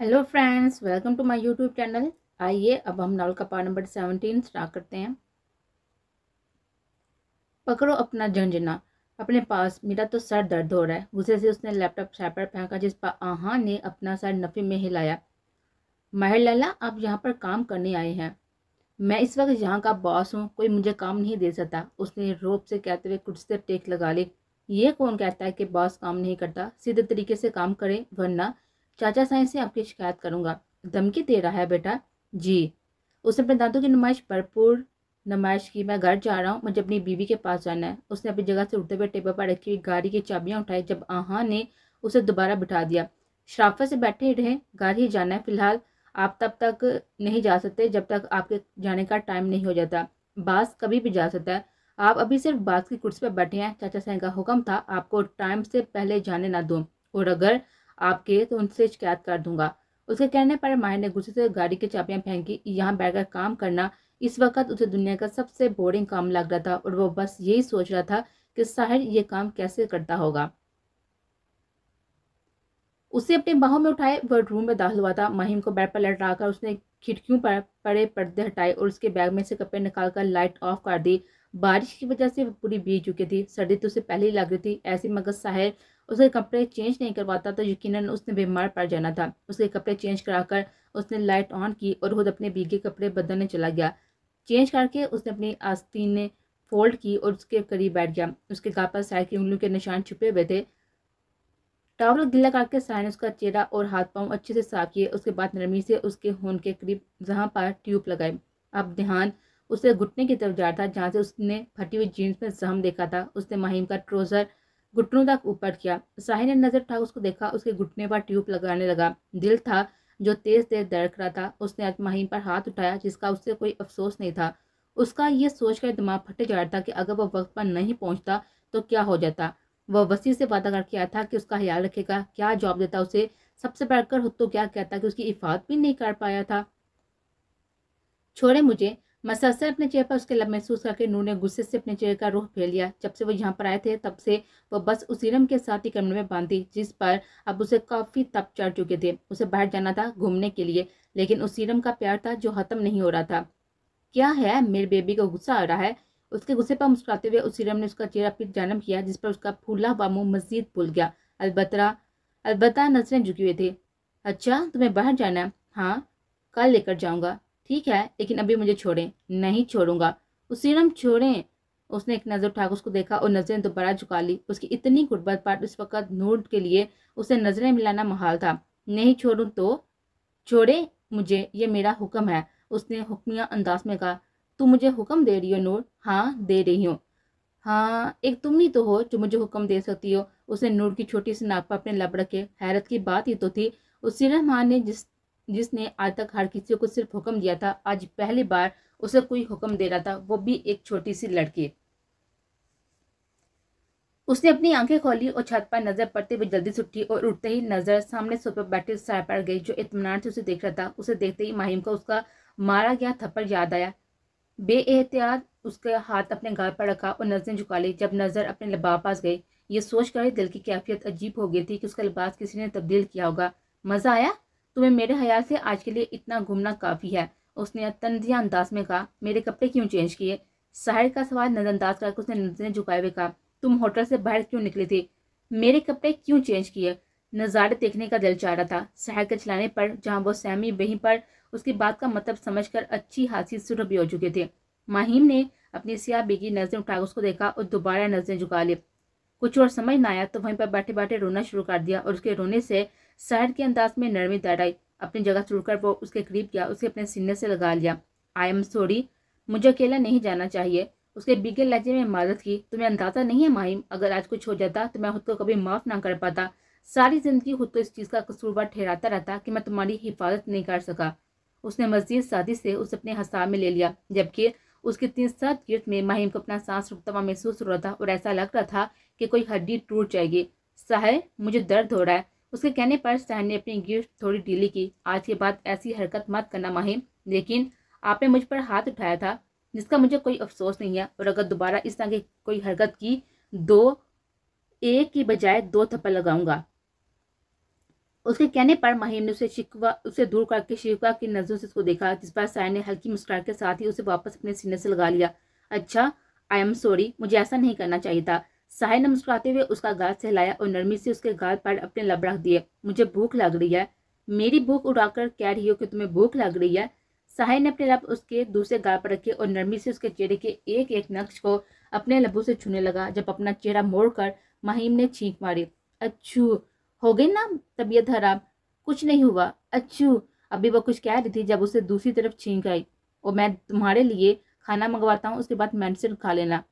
hello friends welcome to my YouTube channel आइए अब हम नावल का पार्ट नंबर सेवनटीन स्टार्ट करते हैं पकड़ो अपना झंझना अपने पास मेरा तो सर दर्द हो रहा है गुस्से से उसने लैपटॉप सर पर फेंका जिस पर आहा ने अपना सर नफे में हिलाया माहिर लाला आप यहाँ पर काम करने आए हैं मैं इस वक्त यहाँ का बॉस हूँ कोई मुझे काम नहीं दे सकता उसने रोप से कहते हुए कुछ से टेक लगा ली ये कौन कहता है कि बॉस काम नहीं करता सीधे तरीके से काम करें वरना चाचा साईं से आपकी शिकायत करूँगा धमकी दे रहा है बेटा जी उसने अपने दांतों की नुमाइश भरपूर नुमाइश की मैं घर जा रहा हूँ मुझे अपनी बीवी के पास जाना है उसने अपनी जगह से उठते हुए टेबल पर रखी हुई गाड़ी की चाबियाँ उठाई जब आहा ने उसे दोबारा बिठा दिया शराफत से बैठे रहें घर ही जाना है फिलहाल आप तब तक नहीं जा सकते जब तक आपके जाने का टाइम नहीं हो जाता बास कभी भी जा सकता है आप अभी सिर्फ बास की कुर्सी पर बैठे हैं चाचा सैन का हुक्म था आपको टाइम से पहले जाने ना दो और अगर आपके तो उनसे शिकायत कर दूंगा उसके कहने पर माहिर ने गुस्से से गाड़ी की चाबियां फेंकी यहाँ बैठकर काम करना इस वक्त उसे दुनिया का सबसे बोरिंग काम लग रहा था और वो बस यही सोच रहा था कि साहिर ये काम कैसे करता होगा उसे अपने बाहों में उठाए वह रूम में दाखिल हुआ था माहिम को बेड पर लटकाकर उसने खिड़कियों पर पड़े पर्दे हटाए और उसके बैग में से कपड़े निकालकर लाइट ऑफ कर दी बारिश की वजह से पूरी बीत चुकी थी सर्दी तो उसे पहले ही लग रही थी ऐसे मगर साहिर उसके कपड़े चेंज नहीं करवाता तो यकीनन उसने बीमार पड़ जाना था उसके कपड़े चेंज कराकर उसने लाइट ऑन की और खुद अपने भीगे कपड़े बदलने चला गया चेंज करके उसने अपनी आस्तीन फोल्ड की और उसके करीब बैठ गया उसके गाल पर साय की उंगलियों के निशान छुपे हुए थे टावल गिल्ला करके साय ने उसका चेहरा और हाथ पाँव अच्छे से साफ किए उसके बाद नरमी से उसके होन के करीब जहाँ पर ट्यूब लगाए अब ध्यान उसे घुटने की तरफ जा रहा था जहाँ से उसने फटी हुई जीन्स में जहम देखा था उसने माहिम का ट्रोज़र घुटनों तक ऊपर किया साहिर ने नजर उठा उसको देखा उसके घुटने पर ट्यूब लगाने लगा दिल था जो तेज तेज धड़क रहा था उसने अजमाही पर हाथ उठाया जिसका उससे कोई अफसोस नहीं था उसका ये सोचकर दिमाग फटे जा रहा था कि अगर वह वक्त पर नहीं पहुंचता तो क्या हो जाता वह वसी से वादा करके आया था कि उसका ख्याल रखेगा क्या जॉब देता उसे सबसे बढ़कर तो क्या कहता कि उसकी इफात भी नहीं कर पाया था छोड़े मुझे मसलसल अपने चेहरे पर उसके लब महसूस करके नूर ने गुस्से से अपने चेहरे का रुख फेर लिया जब से वो यहाँ पर आए थे तब से वो बस उस सीरम के साथ ही कमरे में बांधी जिस पर अब उसे काफ़ी तप चढ़ चुके थे उसे बाहर जाना था घूमने के लिए लेकिन उस सीरम का प्यार था जो ख़त्म नहीं हो रहा था क्या है मेरे बेबी को गुस्सा आ रहा है उसके गुस्से पर मुस्कुराते हुए उस सीरम ने उसका चेहरा फिर जन्म किया जिस पर उसका फूला हुआ मुँह मजीद फूल गया अलबतरा अलबत्ता नजरें झुकी हुई थी अच्छा तुम्हें बाहर जाना है हाँ कल लेकर जाऊँगा ठीक है लेकिन अभी मुझे छोड़ें नहीं छोड़ूंगा उसीरम छोड़ें उसने एक नज़र उठाकर उसको देखा और नज़रें दोबारा झुका ली उसकी इतनी गुर्बत पाट उस वक़्त नूर के लिए उसे नज़रें मिलाना महाल था नहीं छोड़ू तो छोड़े मुझे ये मेरा हुक्म है उसने हुक्मिया अंदाज में कहा तू मुझे हुक्म दे रही हो नूर हाँ दे रही हूँ हाँ एक तुम ही तो हो जो मुझे हुक्म दे सकती हो उसने नूर की छोटी सी नाक पर अपने लब रखे हैरत की बात ही तो थी उसीरम खान हाँ ने जिस जिसने आज तक हर किसी को सिर्फ हुक्म दिया था आज पहली बार उसे कोई हुक्म दे रहा था वो भी एक छोटी सी लड़की उसने अपनी आंखें खोली और छत पर नजर पड़ते हुए जल्दी से उठी और उठते ही नजर सामने सोफे पर बैठे साय पड़ गई जो इतमान से उसे देख रहा था उसे देखते ही माहिम का उसका मारा गया थप्पड़ याद आया बे एहतियात उसके हाथ अपने घर पर रखा और नजरें झुका ली जब नजर अपने लिबास पास गई ये सोच कर दिल की कैफियत अजीब हो गई थी कि उसका लिबास किसी ने तब्दील किया होगा मज़ा आया तुम्हें मेरे हया से आज के लिए इतना घूमना काफ़ी है उसने तनजिया अंदाज में कहा मेरे कपड़े क्यों चेंज किए साहिर का सवाल नजरअंदाज करके उसने नजरें झुकाए हुए कहा तुम होटल से बाहर क्यों निकले थे मेरे कपड़े क्यों चेंज किए नज़ारे देखने का दिल चाह रहा था शहर के चलाने पर जहाँ वो सहमी वहीं पर उसकी बात का मतलब समझकर अच्छी हासी सुर भी हो चुके थे माहिम ने अपनी सियाह बेगी नज़रें उठाकर उसको देखा और दोबारा नज़रें झुका ली कुछ और समझ ना आया तो वहीं पर बैठे बैठे रोना शुरू कर दिया और उसके रोने से शायर के अंदाज में नरमी आई अपनी जगह छोड़कर वो उसके करीब गया उसे अपने सीने से लगा लिया आई एम सॉरी मुझे अकेला नहीं जाना चाहिए उसके बिगे लहजे में मदद की तुम्हें अंदाजा नहीं है माहिम अगर आज कुछ हो जाता तो मैं खुद को कभी माफ़ ना कर पाता सारी जिंदगी खुद को इस चीज़ का कसूरवार ठहराता रहता कि मैं तुम्हारी हिफाजत नहीं कर सका उसने मजीद शादी से उसे अपने हसाब में ले लिया जबकि उसके तीन सात गिरत में माहिम को अपना सांस रुकता हुआ महसूस हो रहा था और ऐसा लग रहा था कि कोई हड्डी टूट जाएगी साहे मुझे दर्द हो रहा है उसके कहने पर सहन ने अपनी गिफ्ट थोड़ी ढीली की आज के बाद ऐसी हरकत मत करना माहिम लेकिन आपने मुझ पर हाथ उठाया था जिसका मुझे कोई अफसोस नहीं है और अगर दोबारा इस तरह की कोई हरकत की दो एक की बजाय दो थप्पड़ लगाऊंगा उसके कहने पर माहिम ने उसे शिकवा उसे दूर करके शिकवा की नजरों से उसको देखा जिस पर साय ने हल्की मुस्कुराहट के साथ ही उसे वापस अपने सीने से लगा लिया अच्छा आई एम सॉरी मुझे ऐसा नहीं करना चाहिए था साहिर ने मुस्कुराते हुए उसका गाल सहलाया और नरमी से उसके गाल पर अपने लब रख दिए मुझे भूख लग रही है मेरी भूख उड़ाकर कह रही हो कि तुम्हें भूख लग रही है साहिर ने अपने लब उसके दूसरे गाल पर रखे और नरमी से उसके चेहरे के एक एक नक्श को अपने लबों से छूने लगा जब अपना चेहरा मोड़कर माहिम ने छींक मारी अच्छू हो गई ना तबीयत खराब कुछ नहीं हुआ अच्छू अभी वो कुछ कह रही थी जब उसे दूसरी तरफ छींक आई और मैं तुम्हारे लिए खाना मंगवाता हूँ उसके बाद मेडिसिन खा लेना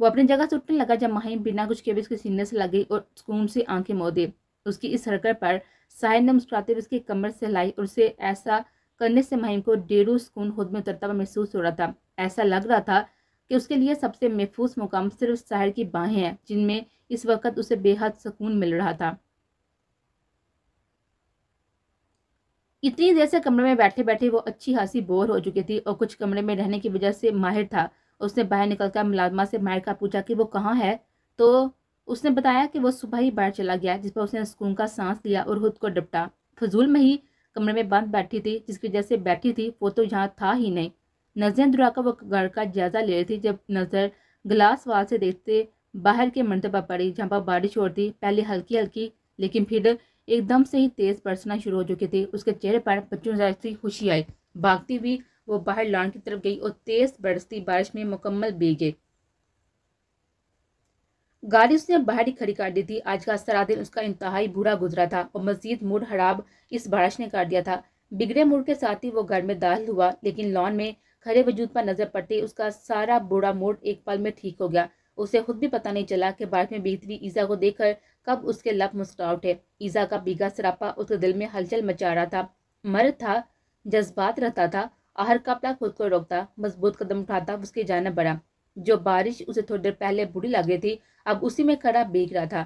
वो अपनी जगह से उठने लगा जब माहिम बिना कुछ के भी उसके सीने से लग गई और सुकून से आंखें मोदे उसकी इस हरकत पर साहिब ने मुस्कुराते हुए उसकी कमर से लाई और उसे ऐसा करने से माहिम को डेरू सुकून खुद में उतरता हुआ महसूस हो रहा था ऐसा लग रहा था कि उसके लिए सबसे महफूज मुकाम सिर्फ साहिर की बाहें हैं जिनमें इस वक्त उसे बेहद सुकून मिल रहा था इतनी देर से कमरे में बैठे बैठे वो अच्छी खासी बोर हो चुकी थी और कुछ कमरे में रहने की वजह से माहिर था उसने बाहर निकलकर मुलाजमा से मायर का पूछा कि वो कहाँ है तो उसने बताया कि वो सुबह ही बाहर चला गया जिस पर उसने सुकून का सांस लिया और खुद को डपटा फजूल में ही कमरे में बंद बैठी थी जिसकी वजह से बैठी थी वो तो यहाँ था ही नहीं नजर दुरा का वो घर का जायजा ले रही थी जब नज़र ग्लास वाल से देखते बाहर के मंतबा पड़ी जहाँ पर बारिश हो थी पहले हल्की हल्की लेकिन फिर एकदम से ही तेज़ बरसना शुरू हो चुकी थी उसके चेहरे पर बच्चों जैसी खुशी आई भागती हुई वो बाहर लॉन की तरफ गई और तेज़ बरसती बारिश में मुकम्मल भीगे गाड़ी उसने बाहर ही खड़ी कर दी थी आज का सारा दिन उसका इंतहाई बुरा गुजरा था और मजीद मूड खराब इस बारिश ने कर दिया था बिगड़े मूड के साथ ही वो घर में दाखिल हुआ लेकिन लॉन में खड़े वजूद पर नजर पड़ते उसका सारा बुरा मूड एक पल में ठीक हो गया उसे खुद भी पता नहीं चला कि बारिश में बीतती ईजा को देखकर कब उसके लब मुस्कुरा उठे ईजा का बीघा सरापा उसके दिल में हलचल मचा रहा था मर्द था जज्बात रहता था आहर कापला खुद को रोकता मजबूत कदम उठाता उसकी जानब बढ़ा जो बारिश उसे थोड़ी देर पहले बुरी लग रही थी अब उसी में खड़ा बीख रहा था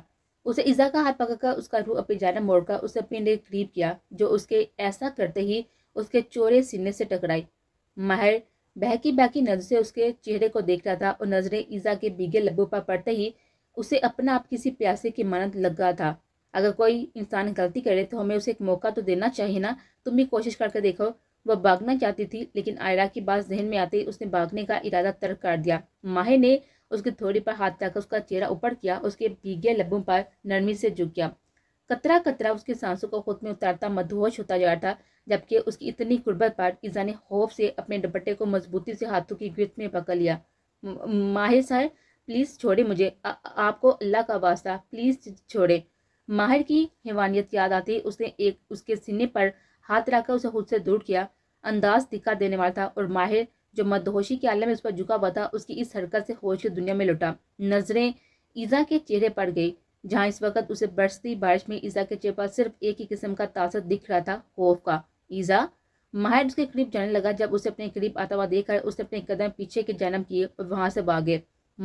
उसे ईजा का हाथ पकड़कर उसका रूह अपनी जानब मोड़कर उसे अपने करीब किया जो उसके ऐसा करते ही उसके चोरे सीने से टकराई माहिर बहकी बहकी नजर से उसके चेहरे को देख रहा था और नजरें ईजा के बीगे लब्बों पर पड़ते ही उसे अपना आप किसी प्यासे की मानत लग रहा था अगर कोई इंसान गलती करे तो हमें उसे एक मौका तो देना चाहिए ना तुम भी कोशिश करके देखो वह भागना चाहती थी लेकिन आयरा की बात जहन में आते ही उसने भागने का इरादा तर्क कर दिया माहे ने उसके थोड़ी पर हाथ रखकर उसका चेहरा ऊपर किया उसके भीगे लबों पर नरमी से झुक गया कतरा कतरा उसकी सांसों को खुद में उतारता मधुहोश होता जा रहा था जबकि उसकी इतनी गुर्बत पर ईजा ने खौफ से अपने दुपट्टे को मजबूती से हाथों की गिरत में पकड़ लिया माहिर साहब प्लीज़ छोड़े मुझे आ, आपको अल्लाह का वास्ता प्लीज़ छोड़े माहिर की हैवानियत याद आती उसने एक उसके सीने पर हाथ लाकर उसे खुद से दूर किया अंदाज दिखा देने वाला था और माहिर जो मदहोशी के आलम में उस पर झुका हुआ था उसकी इस हरकत से होश की दुनिया में लुटा नजरें ईजा के चेहरे पर गई जहाँ इस वक्त उसे बरसती बारिश में ईजा के चेहरे पर सिर्फ एक ही किस्म का तासर दिख रहा था खौफ का ईजा माहिर उसके करीब जाने लगा जब उसे अपने करीब आता हुआ देखकर उसने अपने कदम पीछे के जन्म किए और वहां से भागे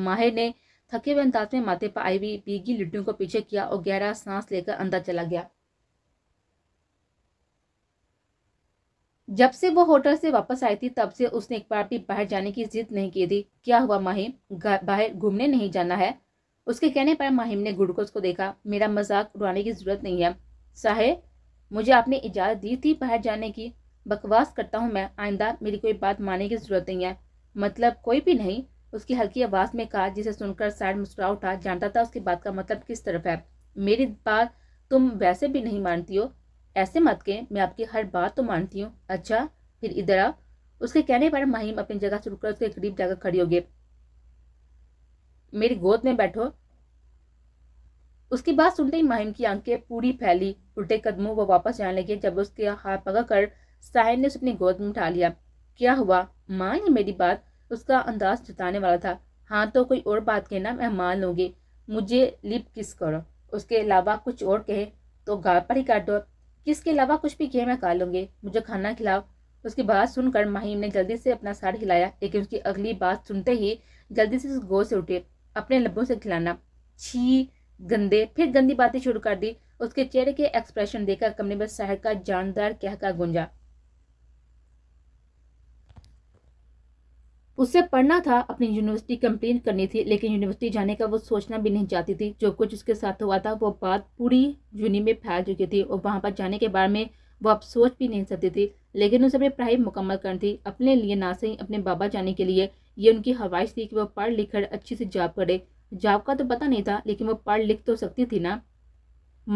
माहिर ने थके हुए अंदाज में माथे पर आई हुई पीगी लिट्टियों को पीछे किया और गहरा सांस लेकर अंदर चला गया जब से वो होटल से वापस आई थी तब से उसने एक बार भी बाहर जाने की जिद नहीं की थी क्या हुआ माहिम बाहर घूमने नहीं जाना है उसके कहने पर माहिम ने गुड़कोस को देखा मेरा मजाक उड़ाने की जरूरत नहीं है साहे मुझे आपने इजाज़त दी थी बाहर जाने की बकवास करता हूँ मैं आइंदा मेरी कोई बात मानने की जरूरत नहीं है मतलब कोई भी नहीं उसकी हल्की आवाज़ में कहा जिसे सुनकर साइड मुस्कुरा उठा जानता था उसकी बात का मतलब किस तरफ है मेरी बात तुम वैसे भी नहीं मानती हो ऐसे मत के मैं आपकी हर बात तो मानती हूँ अच्छा फिर इधर आ उसके कहने पर महिम अपनी जगह से रुककर उसके करीब जाकर खड़ी हो गई मेरी गोद में बैठो उसकी बात सुनते ही माहिम की आंखें पूरी फैली उल्टे कदमों वो वापस जाने लगे जब उसके हाथ पकड़ कर साहिब ने उसे अपनी गोद में उठा लिया क्या हुआ मान ली मेरी बात उसका अंदाज जताने वाला था हाँ तो कोई और बात कहना मैं मान लूंगी मुझे लिप किस करो उसके अलावा कुछ और कहे तो गाल पर ही काटो कि इसके अलावा कुछ भी किए मैं खा लूंगी मुझे खाना खिलाओ उसकी बात सुनकर माहिम ने जल्दी से अपना सार हिलाया लेकिन उसकी अगली बात सुनते ही जल्दी से उस गोद से उठे अपने लब्बों से खिलाना छी गंदे फिर गंदी बातें शुरू कर दी उसके चेहरे के एक्सप्रेशन देखकर कमरे में शहर का जानदार कहकर गुंजा उससे पढ़ना था अपनी यूनिवर्सिटी कंप्लीट करनी थी लेकिन यूनिवर्सिटी जाने का वो सोचना भी नहीं चाहती थी जो कुछ उसके साथ हुआ था वो बात पूरी यूनि में फैल चुकी थी और वहाँ पर जाने के बारे में वो अब सोच भी नहीं सकती थी लेकिन उसे अपनी पढ़ाई मुकम्मल करनी थी अपने लिए ना सही अपने बाबा जाने के लिए ये उनकी ख्वाहिश थी कि वह पढ़ लिख कर अच्छी से जॉब करे जॉब का तो पता नहीं था लेकिन वो पढ़ लिख तो सकती थी ना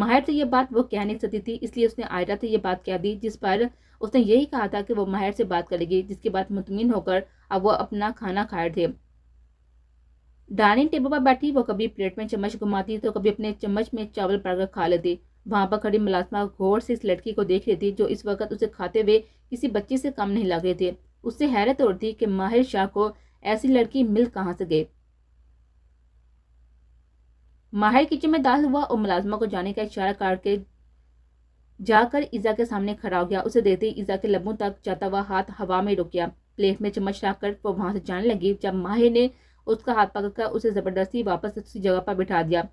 माहिर से ये बात वो कह नहीं सकती थी इसलिए उसने आयरा से ये बात कह दी जिस पर उसने यही कहा था कि वो माहिर से बात करेगी जिसके बाद मुतमिन होकर अब वह अपना खाना खाए थे डाइनिंग टेबल पर बैठी वो कभी प्लेट में चम्मच घुमाती तो कभी अपने चम्मच में चावल पड़कर खा लेती वहां पर खड़ी मुलाजमा गौर से इस लड़की को देख रही थी जो इस वक्त उसे खाते हुए किसी बच्चे से कम नहीं लग रहे थे उससे हैरत और थी कि माहिर शाह को ऐसी लड़की मिल कहां से गई माहिर किचन में दाल हुआ और मुलाजमा को जाने का इशारा करके जाकर ईजा के सामने खड़ा हो गया उसे देखते ही ईजा के लबों तक जाता हुआ हाथ हवा में रुक गया प्लेट में चम्मच रख कर वो वहां से जाने लगी जब माहिर ने उसका हाथ पकड़कर उसे ज़बरदस्ती वापस उसी जगह पर बिठा दिया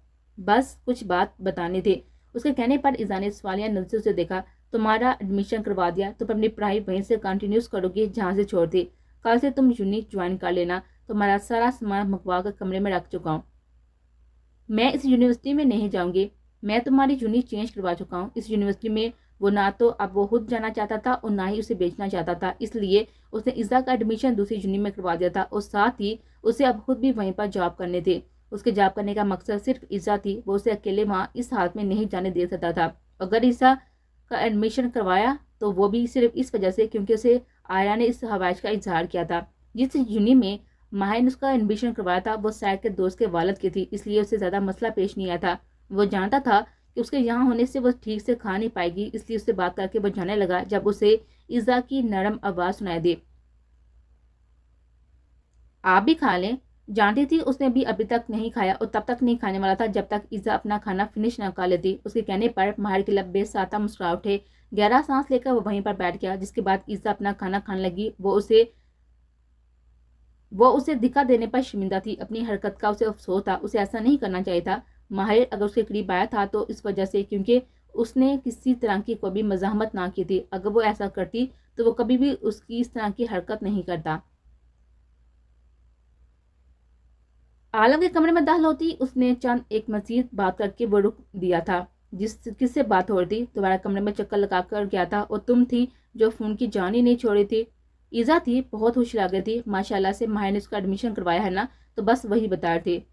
बस कुछ बात बताने थी उसके कहने पर ईजा ने सवालिया नजर से देखा तुम्हारा एडमिशन करवा दिया तुम अपनी पढ़ाई वहीं से कंटिन्यूस करोगे जहाँ से छोड़ दी कल से तुम यूनिट ज्वाइन कर लेना तुम्हारा सारा सामान मंगवा कर कमरे में रख चुका हूँ मैं इस यूनिवर्सिटी में नहीं जाऊँगी मैं तुम्हारी यूनिट चेंज करवा चुका हूँ इस यूनिवर्सिटी में वो ना तो अब वो खुद जाना चाहता था और ना ही उसे बेचना चाहता था इसलिए उसने ईजा का एडमिशन दूसरी यूनिट में करवा दिया था और साथ ही उसे अब खुद भी वहीं पर जॉब करने थे उसके जॉब करने का मकसद सिर्फ ईजा थी वो उसे अकेले वहाँ इस हालत में नहीं जाने दे सकता था अगर ईसा का एडमिशन करवाया तो वो भी सिर्फ इस वजह से क्योंकि उसे आया ने इस हवाइश का इजहार किया था जिस यूनि में माह ने उसका एडमिशन करवाया था वो शायद के दोस्त के वालद की थी इसलिए उसे ज़्यादा मसला पेश नहीं आया था वो जानता था कि उसके यहाँ होने से वो ठीक से खा नहीं पाएगी इसलिए उससे बात करके वो जाने लगा जब उसे ईजा की नरम आवाज़ सुनाई दे आप भी खा लें जानती थी उसने भी अभी तक नहीं खाया और तब तक नहीं खाने वाला था जब तक ईजा अपना खाना फिनिश न कर लेती उसके कहने पर माहिर के लब्बे साता मुस्कुरा उठे गहरा सांस लेकर वो वहीं पर बैठ गया जिसके बाद ईजा अपना खाना खाने लगी वो उसे वो उसे दिखा देने पर शर्मिंदा थी अपनी हरकत का उसे अफसोस था उसे ऐसा नहीं करना चाहिए था माहिर अगर उसके करीब आया था तो इस वजह से क्योंकि उसने किसी तरह की कोई भी मजामत ना की थी अगर वो ऐसा करती तो वो कभी भी उसकी इस तरह की हरकत नहीं करता आलम के कमरे में दाखिल होती उसने चंद एक मजीद बात करके वो रुक दिया था जिस किससे बात हो रही थी तुम्हारा कमरे में चक्कर लगा कर गया था और तुम थी जो फ़ोन की जान ही नहीं छोड़ी थी ईज़ा थी बहुत खुश लग रही थी माशाल्लाह से माहिर ने उसका एडमिशन करवाया है ना तो बस वही बता रही थी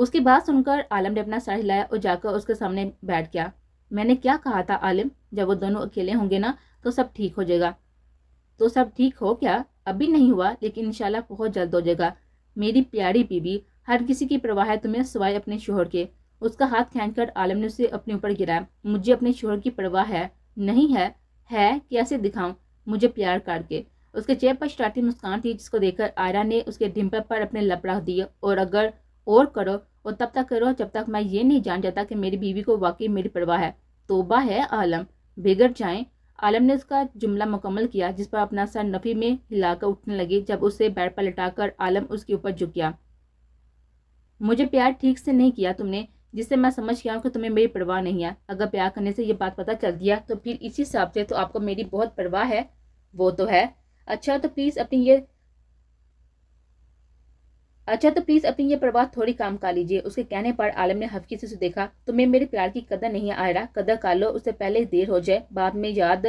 उसकी बात सुनकर आलम ने अपना सर हिलाया और जाकर उसके सामने बैठ गया मैंने क्या कहा था आलम जब वो दोनों अकेले होंगे ना तो सब ठीक हो जाएगा तो सब ठीक हो क्या अभी नहीं हुआ लेकिन इंशाल्लाह बहुत जल्द हो जाएगा मेरी प्यारी बीबी हर किसी की परवाह है तुम्हें सिवाय अपने शोहर के उसका हाथ कर आलम ने उसे अपने ऊपर गिराया मुझे अपने शोहर की परवाह है नहीं है है कैसे दिखाऊं मुझे प्यार करके उसके चेहरे पर शरारती मुस्कान थी जिसको देखकर आयरा ने उसके डिम्पल पर अपने लपड़ा दिए और अगर और करो और तब तक करो जब तक मैं ये नहीं जान जाता कि मेरी बीवी को वाकई मेरी परवाह है तोबा है आलम बिगड़ जाए आलम ने उसका जुमला मुकम्मल किया जिस पर अपना सर नफ़ी में हिलाकर उठने लगे जब उसे बेड पर लटाकर आलम उसके ऊपर झुक गया मुझे प्यार ठीक से नहीं किया तुमने जिससे मैं समझ गया हूँ कि तुम्हें मेरी परवाह नहीं है अगर प्यार करने से ये बात पता चल दिया तो फिर इसी हिसाब से तो आपको मेरी बहुत परवाह है वो तो है अच्छा तो प्लीज़ अपनी ये अच्छा तो प्लीज़ अपनी ये परवाह थोड़ी काम का लीजिए उसके कहने पर आलम ने हफ्की से उसे देखा तुम्हें मेरे प्यार की कदर नहीं आ रहा कदर कर लो उससे पहले देर हो जाए बाद में याद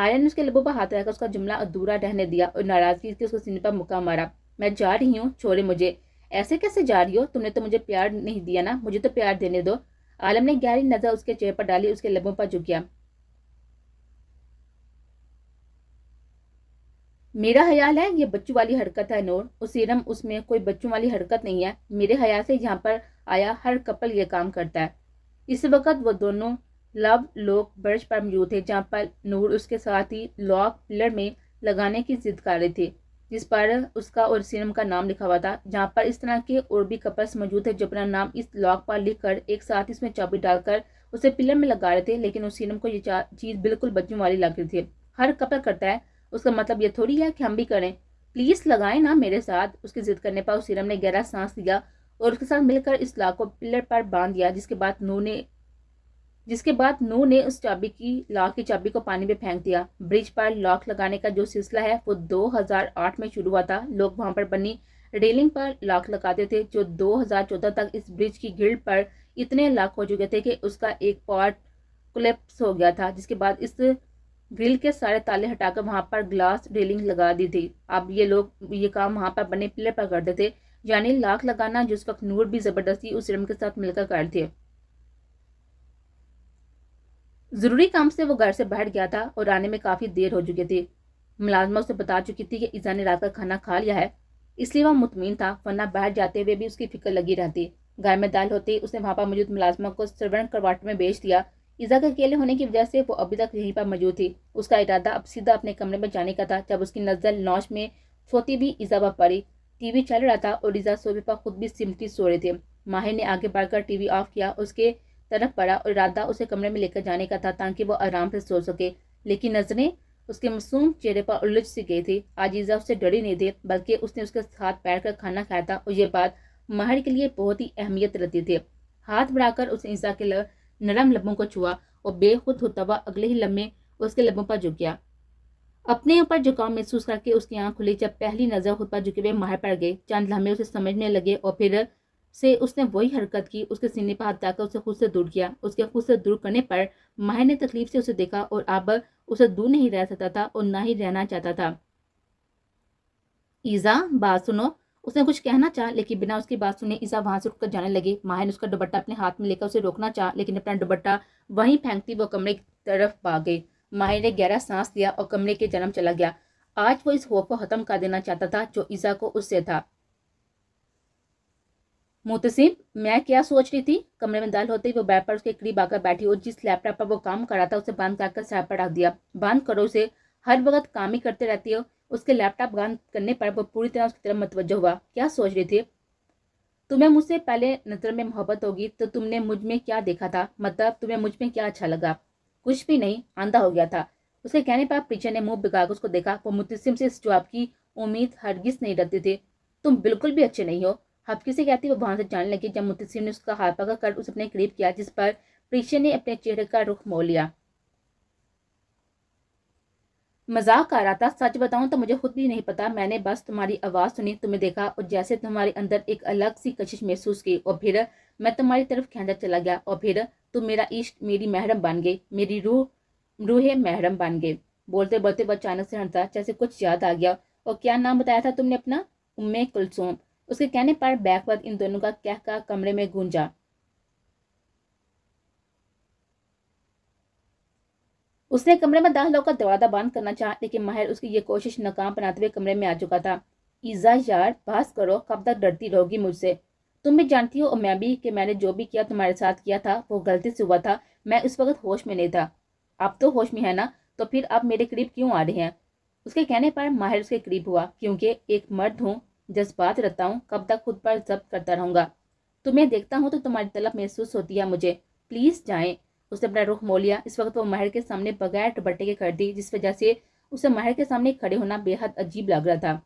आर्यन ने उसके लबों पर हाथ रखकर उसका जुमला अधूरा रहने दिया और नाराज़गी से उसके सीने पर मुका मारा मैं जा रही हूँ छोड़े मुझे ऐसे कैसे जा रही हो तुमने तो मुझे प्यार नहीं दिया ना मुझे तो प्यार देने दो आलम ने गहरी नज़र उसके चेहरे पर डाली उसके लबों पर झुक गया मेरा ख्याल है ये बच्चों वाली हरकत है नूर उस सीरम उसमें कोई बच्चों वाली हरकत नहीं है मेरे ख्याल से यहाँ पर आया हर कपल ये काम करता है इस वक्त वो दोनों लव लोक ब्रश पर मौजूद थे जहाँ पर नूर उसके साथ ही लॉक पिलर में लगाने की जिद कर रहे थे जिस पर उसका और सीरम का नाम लिखा हुआ था जहाँ पर इस तरह के और भी कपल्स मौजूद थे जो अपना नाम इस लॉक पर लिखकर एक साथ इसमें चाबी डालकर उसे पिलर में लगा रहे थे लेकिन उस सीरम को ये चीज़ बिल्कुल बच्चों वाली लग रही थी हर कपल करता है उसका मतलब ये थोड़ी है कि हम भी करें प्लीज़ लगाए ना मेरे साथ उसकी ज़िद करने पर सीरम ने गहरा सांस लिया और उसके साथ मिलकर इस लाख को पिलर पर बांध दिया जिसके बाद नू ने जिसके बाद नू ने उस चाबी की लॉक की चाबी को पानी में फेंक दिया ब्रिज पर लॉक लगाने का जो सिलसिला है वो 2008 में शुरू हुआ था लोग वहां पर बनी रेलिंग पर लॉक लगाते थे जो 2014 तक इस ब्रिज की गिल्ड पर इतने लॉक हो चुके थे कि उसका एक पार्ट कोलेप्स हो गया था जिसके बाद इस ग्रिल के सारे ताले हटाकर वहाँ पर ग्लास रेलिंग लगा दी थी अब ये लोग ये काम वहाँ पर बने पिलर पर करते थे यानी लाख लगाना जिस वक्त नूर भी ज़बरदस्ती उस रम के साथ मिलकर कर थे ज़रूरी काम से वो घर से बाहर गया था और आने में काफ़ी देर हो चुकी थी मुलाजमा उसे बता चुकी थी कि ईजा ने रात का खाना खा लिया है इसलिए वह मुतमिन था वरना बाहर जाते हुए भी उसकी फिक्र लगी रहती घर में दाल होते उसने वहाँ पर मौजूद मुलाजमा को सर्वेंट करवाट में बेच दिया ईजा के अकेले होने की वजह से वो अभी तक यहीं पर मौजूद थी उसका इरादा अब सीधा अपने कमरे में जाने का था जब उसकी नज़र नौच में सोती हुई ईजा पर पड़ी टीवी चल रहा था और ईजा सोफे पर खुद भी सिमटी सो रहे थे माहिर ने आगे बढ़कर टीवी ऑफ किया उसके तरफ पड़ा और इरादा उसे कमरे में लेकर जाने का था ताकि वो आराम से सो सके लेकिन नजरें उसके मासूम चेहरे पर उलझ सी गई थी आज ईज़ा उससे डरी नहीं थी बल्कि उसने उसके साथ बैठ कर खाना खाया था और ये बात माहिर के लिए बहुत ही अहमियत रहती थी हाथ बढ़ाकर उसने ईजा के नरम लबों को छुआ और बेखुद होता हुआ अगले ही लम्बे उसके लबों पर झुक गया अपने ऊपर झुकाव महसूस करके उसकी आंख खुली जब पहली नज़र खुद पर झुके हुए माहर पड़ गए चंद लम्बे उसे समझने लगे और फिर से उसने वही हरकत की उसके सीने पर हाथ डालकर उसे खुद से दूर किया उसके खुद से दूर करने पर माहिर ने तकलीफ से उसे देखा और अब उसे दूर नहीं रह सकता था और ना ही रहना चाहता था ईज़ा बात सुनो उसने कुछ कहना चाह लेकिन बिना उसकी बात सुने ईसा वहां से उठकर जाने लगे माया ने उसका दुबट्टा अपने हाथ में लेकर उसे रोकना चाह लेकिन अपना दुबट्टा वहीं फेंकती वो कमरे की तरफ भाग गई माहिर ने गहरा सांस लिया और कमरे के जन्म चला गया आज वो इस होप को खत्म कर देना चाहता था जो ईसा को उससे था मुतसिम मैं क्या सोच रही थी कमरे में दाल होते ही वो बैड पर उसके करीब आकर बैठी और जिस लैपटॉप पर वो काम कर रहा था उसे बांध कर सर पर रख दिया बांध करो उसे हर वक्त काम ही करते रहती हो उसके लैपटॉप गान करने पर वो पूरी तरह उसकी तरफ मतवज हुआ क्या सोच रहे थे तुम्हें मुझसे पहले नज़र में मोहब्बत होगी तो तुमने मुझ में क्या देखा था मतलब तुम्हें मुझ में क्या अच्छा लगा कुछ भी नहीं आंधा हो गया था उसके कहने पर पीछे ने मुंह बिगाकर उसको देखा वो मुतसिम से इस जवाब की उम्मीद हरगिज नहीं रखती थे तुम बिल्कुल भी अच्छे नहीं हो हफ्की से कहती वो वहां से जाने लगी जब मुतसिम ने उसका हाथ पकड़ कर उसे अपने करीब किया जिस पर प्रीशे ने अपने चेहरे का रुख मोड़ लिया मजाक आ रहा था सच बताऊं तो मुझे खुद भी नहीं पता मैंने बस तुम्हारी आवाज़ सुनी तुम्हें देखा और जैसे तुम्हारे अंदर एक अलग सी कशिश महसूस की और फिर मैं तुम्हारी तरफ खेदा चला गया और फिर तुम मेरा इश्क मेरी महरम बन गई मेरी रूह रूहे महरम बन गए बोलते बोलते वह अचानक से हंसा जैसे कुछ याद आ गया और क्या नाम बताया था तुमने अपना उम्मे कुलसूम उसके कहने पर बैकवर्द इन दोनों का कह का कमरे में गूंजा उसने कमरे में दाखिल होकर दरवाजा बंद करना चाहा लेकिन माहिर उसकी ये कोशिश नाकाम बनाते हुए कमरे में आ चुका था ईजा यार बात करो कब तक डरती रहोगी मुझसे तुम भी जानती हो और मैं भी कि मैंने जो भी किया तुम्हारे साथ किया था वो गलती से हुआ था मैं उस वक्त होश में नहीं था आप तो होश में है ना तो फिर आप मेरे करीब क्यों आ रहे हैं उसके कहने पर माहिर उसके करीब हुआ क्योंकि एक मर्द हूँ जज्बात रहता हूँ कब तक खुद पर जब्त करता रहूँगा तुम्हें देखता हूँ तो तुम्हारी तलब महसूस होती है मुझे प्लीज़ जाएं उसने अपना रुख मोड़ लिया इस वक्त वो महर के सामने बगैर टबट्टे के खड़ी दी जिस वजह से उसे महर के सामने खड़े होना बेहद अजीब लग रहा था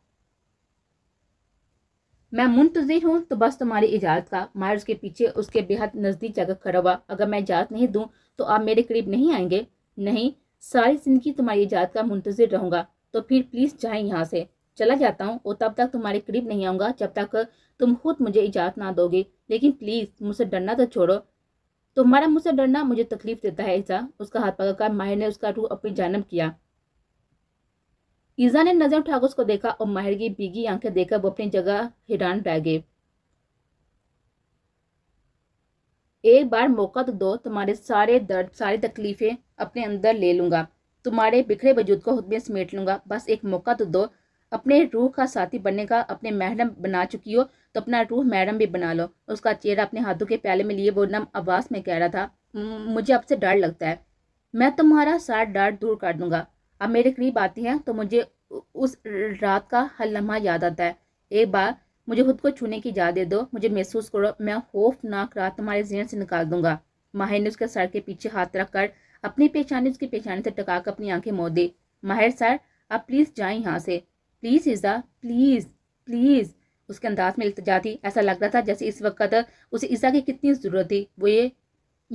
मैं मुंतजिर हूँ तो बस तुम्हारी इजाज़त का माहिर उसके पीछे उसके बेहद नज़दीक जाकर खड़ा हुआ अगर मैं इजाज़त नहीं दूं तो आप मेरे करीब नहीं आएंगे नहीं सारी ज़िंदगी तुम्हारी इजाज़त का मुंतजिर रहूंगा तो फिर प्लीज़ जाए यहाँ से चला जाता हूँ और तब तक तुम्हारे करीब नहीं आऊंगा जब तक तुम खुद मुझे इजाज़त ना दोगे लेकिन प्लीज़ मुझसे डरना तो छोड़ो तो तुम्हारा मुझसे डरना मुझे तकलीफ देता है ईसा उसका हाथ पकड़ कर माहिर ने उसका रूह अपनी जानब किया ईजा ने नजर उठाकर उसको देखा और माहिर की बीगी आंखें देखकर वो अपनी जगह हैरान रह गए एक बार मौका तो दो तुम्हारे सारे दर्द सारी तकलीफें अपने अंदर ले लूंगा तुम्हारे बिखरे वजूद को खुद में समेट लूंगा बस एक मौका तो दो अपने रूह का साथी बनने का अपने महरम बना चुकी हो तो अपना रूह मैडम भी बना लो उसका चेहरा अपने हाथों के प्याले में लिए वो नम आवास में कह रहा था मुझे आपसे डर लगता है मैं तुम्हारा सार डर दूर कर दूंगा अब मेरे करीब आती हैं तो मुझे उस रात का हर लम्हा याद आता है एक बार मुझे खुद को छूने की इजाज़त दे दो मुझे महसूस करो मैं खौफनाक रात तुम्हारे जहन से निकाल दूंगा माहिर ने उसके सर के पीछे हाथ रख कर अपनी पेशानी उसकी पेशानी से टकाकर अपनी आंखें मोदी दी माहिर सर आप प्लीज़ जाए यहाँ से प्लीज़ हिजा प्लीज़ प्लीज़ उसके अंदाज में इल्तजा थी ऐसा लग रहा था जैसे इस वक्त उसे ईसा की कितनी ज़रूरत थी वो ये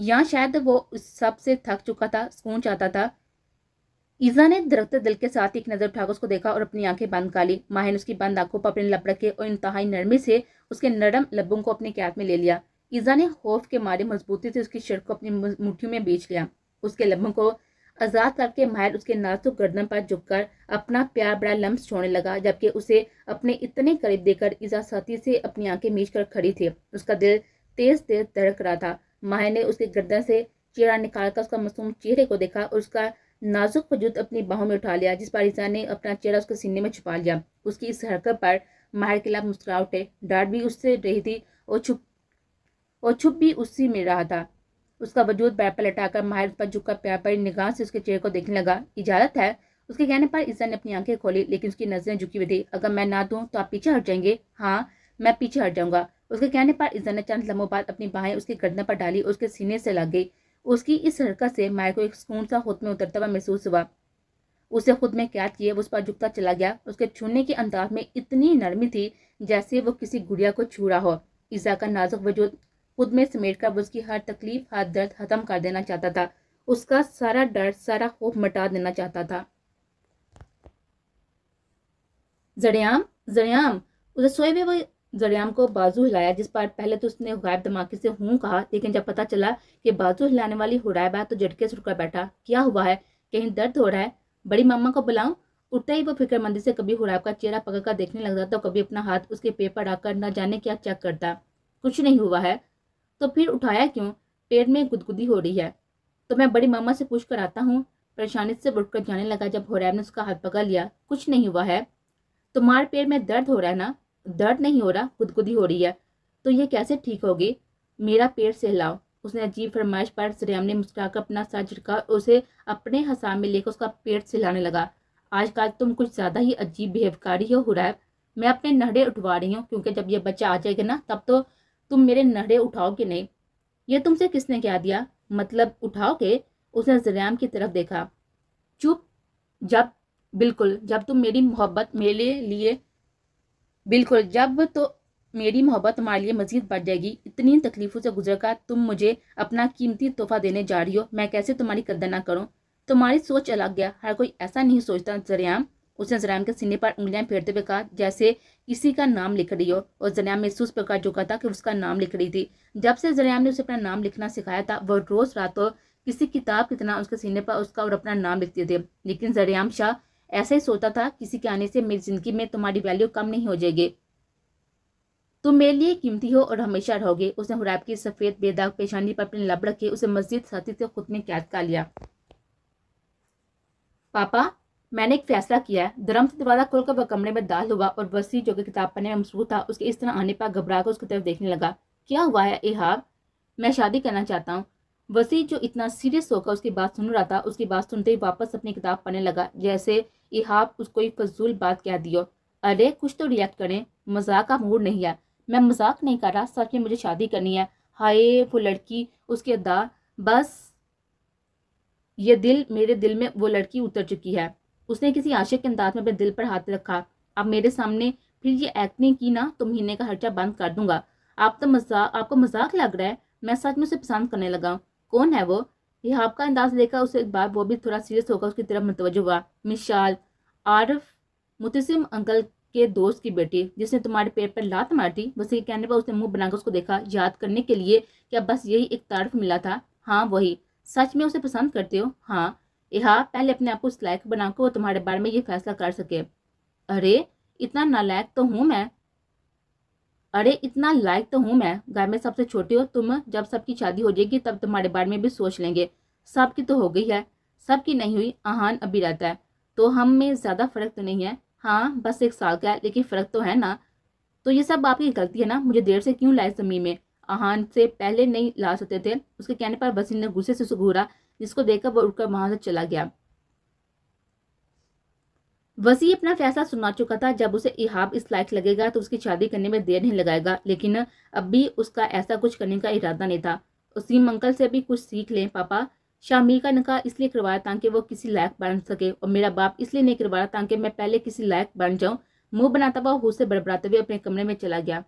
या शायद वो उस सब से थक चुका था सुकून चाहता था ईजा ने दरख्त दिल के साथ एक नज़र उठाकर उसको देखा और अपनी आंखें बंद कर ली माह ने उसकी बंद आंखों पर अपने लब रखे और इंतहाई नरमी से उसके नरम लब्बों को अपने कैद में ले लिया ईजा ने खौफ के मारे मजबूती से उसकी शर्ट को अपनी मुठ्ठियों में बेच लिया उसके लब्बों को आज़ाद साहब के माहिर उसके नाजुक तो गर्दन पर झुककर अपना प्यार बड़ा लम्ब छोड़ने लगा जबकि उसे अपने इतने करीब देकर साथी से अपनी आंखें मीच कर खड़ी थी उसका दिल तेज तेज धड़क रहा था माहिर ने उसके गर्दन से चेहरा निकालकर उसका मासूम चेहरे को देखा और उसका नाजुक वजूद अपनी बाहों में उठा लिया जिस पर ईजा ने अपना चेहरा उसके सीने में छुपा लिया उसकी इस हरकत पर माहिर के लाभ मुस्कुरा उठे डांट भी उससे रही थी और छुप और छुप भी उसी में रहा था उसका वजूद पैर पर लटाकर माहिर पर झुककर प्यार पर निगाह से उसके चेहरे को देखने लगा इजाज़त है उसके कहने पर इज्जत ने अपनी आंखें खोली लेकिन उसकी नजरें झुकी हुई थी अगर मैं ना दूं तो आप पीछे हट जाएंगे हाँ मैं पीछे हट जाऊंगा उसके कहने पर इज्जत ने चंद लम्बों बाद अपनी बाहें उसके गर्दन पर डाली उसके सीने से लग गई उसकी इस हरकत से माहिर को एक सुकून सा खुद में उतरता हुआ महसूस हुआ उसे खुद में क्या किए उस पर झुकता चला गया उसके छूने के अंदाज में इतनी नरमी थी जैसे वो किसी गुड़िया को छू रहा हो ईजा का नाजुक वजूद खुद में समेट कर उसकी हर तकलीफ हर दर्द ख़त्म कर देना चाहता था उसका सारा डर सारा खौफ मटा देना चाहता था जड़ियाम जड़ियाम उसे सोए हुए वो जड़ियाम को बाजू हिलाया जिस पर पहले तो उसने गायब धमाके से हूं कहा लेकिन जब पता चला कि बाजू हिलाने वाली हुआ है तो झटके से बैठा क्या हुआ है कहीं दर्द हो रहा है बड़ी मामा को बुलाऊं उठते ही वो फिक्रमंदी से कभी हुराब का चेहरा पकड़ कर देखने लगता तो कभी अपना हाथ उसके पेपर आकर न जाने क्या चेक करता कुछ नहीं हुआ है तो फिर उठाया क्यों पेट में गुदगुदी हो रही है तो मैं बड़ी मामा से पूछ कर आता हूँ परेशानी से उठकर जाने लगा जब होरैब ने उसका हाथ पकड़ लिया कुछ नहीं हुआ है तुम्हारे तो पेट में दर्द हो रहा है ना दर्द नहीं हो रहा गुदगुदी हो रही है तो ये कैसे ठीक होगी मेरा पेट सहलाओ उसने अजीब फरमाइश पर सरेम ने मुस्कुराकर अपना सर झटका उसे अपने हसाम में लेकर उसका पेट सिलाने लगा आजकल तुम कुछ ज़्यादा ही अजीब बेहवकारी हो हुरैब मैं अपने नहड़े उठवा रही हूँ क्योंकि जब ये बच्चा आ जाएगा ना तब तो तुम मेरे नहरे उठाओ कि नहीं ये तुमसे किसने क्या दिया मतलब उठाओ के उसने जरियाम की तरफ देखा चुप जब बिल्कुल जब तुम मेरी मोहब्बत मेरे लिए बिल्कुल जब तो मेरी मोहब्बत तुम्हारे लिए मजीद बढ़ जाएगी इतनी तकलीफ़ों से गुजर कर तुम मुझे अपना कीमती तोहफा देने जा रही हो मैं कैसे तुम्हारी कदर ना करूँ तुम्हारी सोच अलग गया हर कोई ऐसा नहीं सोचता जरियाम उसने जनाम के सीने पर उंगलियां फेरते हुए कहा जैसे किसी का नाम लिख रही हो और जनाम महसूस उस प्रकार झुका था कि उसका नाम लिख रही थी जब से जनाम ने उसे अपना नाम लिखना सिखाया था वह रोज रातों किसी किताब की तरह उसके सीने पर उसका और अपना नाम लिखते थे लेकिन जरियाम शाह ऐसा ही सोचता था किसी के आने से मेरी जिंदगी में तुम्हारी वैल्यू कम नहीं हो जाएगी तुम मेरे लिए कीमती हो और हमेशा रहोगे उसने हुरैब की सफ़ेद बेदाग पेशानी पर अपने लब रखे उसे मस्जिद साथी से खुद ने कैद कर लिया पापा मैंने एक फैसला किया है दरम से दरवाज़ा खोलकर वह कमरे में दाल हुआ और वसी जो कि किताब पढ़ने में मशबूत था उसके इस तरह आने पर घबरा कर उसकी तरफ देखने लगा क्या हुआ है एहाब मैं शादी करना चाहता हूँ वसी जो इतना सीरियस होकर उसकी बात सुन रहा था उसकी बात सुनते ही वापस अपनी किताब पढ़ने लगा जैसे एहाब उसको एक फजूल बात कह दियो अरे कुछ तो रिएक्ट करें मजाक का मूड नहीं है मैं मजाक नहीं कर रहा सच में मुझे शादी करनी है हाय वो लड़की उसके अदा बस ये दिल मेरे दिल में वो लड़की उतर चुकी है उसने किसी आशिक के अंदाज में अपने दिल पर हाथ रखा अब मेरे सामने फिर ये एक्टिंग की ना तो महीने का खर्चा बंद कर दूंगा आप तो मजाक आपको मजाक लग रहा है मैं सच में उसे पसंद करने लगा कौन है वो रिहाब का अंदाज देखा उसे एक बार वो भी थोड़ा सीरियस होकर उसकी तरफ मुतवज हुआ मिशाल आरफ मुतसिम अंकल के दोस्त की बेटी जिसने तुम्हारे पेट पर लात मार बस ये कहने पर उसने मुंह बनाकर उसको देखा याद करने के लिए क्या बस यही एक तारफ मिला था हाँ वही सच में उसे पसंद करते हो हाँ यह हाँ, पहले अपने आप को उस लायक बना को तुम्हारे बारे में ये फैसला कर सके अरे इतना नालायक तो हूँ मैं अरे इतना लायक तो हूँ मैं घर में सबसे छोटी हो तुम जब सबकी शादी हो जाएगी तब तुम्हारे बारे में भी सोच लेंगे सबकी तो हो गई है सबकी नहीं हुई आहान अभी रहता है तो हम में ज़्यादा फर्क तो नहीं है हाँ बस एक साल का है लेकिन फ़र्क तो है ना तो ये सब आपकी गलती है ना मुझे देर से क्यों लाए जमीन में आहान से पहले नहीं ला सकते थे उसके कहने पर बसीन ने गुस्से से सुघूरा जिसको देखकर वह उठकर वहां से चला गया वसी अपना फैसला सुना चुका था जब उसे इहाब इस लायक लगेगा तो उसकी शादी करने में देर नहीं लगाएगा लेकिन अब भी उसका ऐसा कुछ करने का इरादा नहीं था वसीम अंकल से भी कुछ सीख लें पापा शामी का निकाह इसलिए करवाया ताकि वो किसी लायक बन सके और मेरा बाप इसलिए नहीं करवाया ताकि मैं पहले किसी लायक बन जाऊं मुंह बनाता हुआ हो से बड़बड़ाते हुए अपने कमरे में चला गया